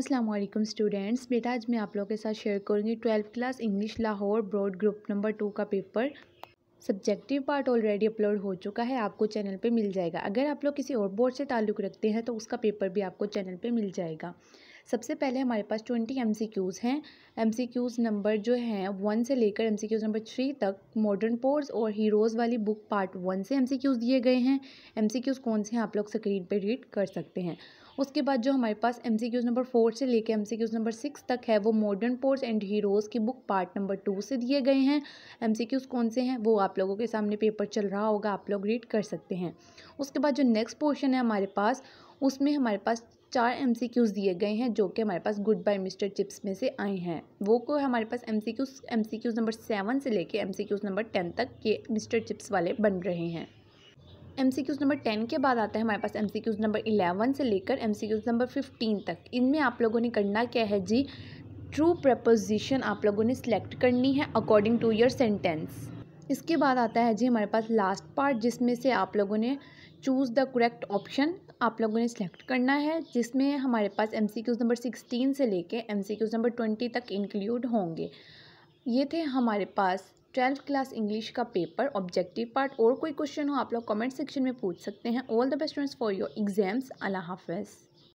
अस्सलाम वालेकुम स्टूडेंट्स बेटा आज मैं आप लोगों के साथ शेयर करूँगी twelfth class English Lahore board group number two का paper subjective part already upload हो चुका है आपको चैनल पे मिल जाएगा अगर आप लोग किसी और बोर्ड से ताल्लुक़ रखते हैं तो उसका पेपर भी आपको चैनल पे मिल जाएगा सबसे पहले हमारे पास ट्वेंटी एम हैं एम नंबर जो हैं वन से लेकर एम नंबर थ्री तक मॉडर्न पोर्स और हीरोज़ वाली बुक पार्ट वन से एम दिए गए हैं एम कौन से हैं आप लोग स्क्रीन पर रीड कर सकते हैं उसके बाद जो हमारे पास एम नंबर फोर से लेकर एम नंबर सिक्स तक है वो मॉडर्न पोर्स एंड हीरोज़ की बुक पार्ट नंबर टू से दिए गए हैं एम कौन से हैं वो आप लोगों के सामने पेपर चल रहा होगा आप लोग रीड कर सकते हैं उसके बाद जो नेक्स्ट पोर्शन है हमारे पास उसमें हमारे पास चार एम सी क्यूज़ दिए गए हैं जो कि हमारे पास गुड बाय मिस्टर चिप्स में से आए हैं वो को हमारे पास M C Qs M C Qs number seven से लेके M C Qs number ten तक के मिस्टर चिप्स वाले बन रहे हैं M C Qs number ten के बाद आता है हमारे पास M C Qs number eleven से लेकर M C Qs number fifteen तक इनमें आप लोगों ने करना क्या है जी ट्रू प्रपोजिशन आप लोगों ने सिलेक्ट करनी है अकॉर्डिंग टू योर सेंटेंस इसके बाद आता है जी हमारे पास लास्ट पार्ट जिसमें से आप लोगों ने चूज़ द करेक्ट ऑप्शन आप लोगों ने सिलेक्ट करना है जिसमें हमारे पास M C Qs number sixteen से लेके M C Qs number twenty तक इंक्लूड होंगे ये थे हमारे पास ट्वेल्थ क्लास इंग्लिश का पेपर ऑब्जेक्टिव पार्ट और कोई क्वेश्चन हो आप लोग कमेंट सेक्शन में पूछ सकते हैं all the best friends for your exams अल्लाह हाफ़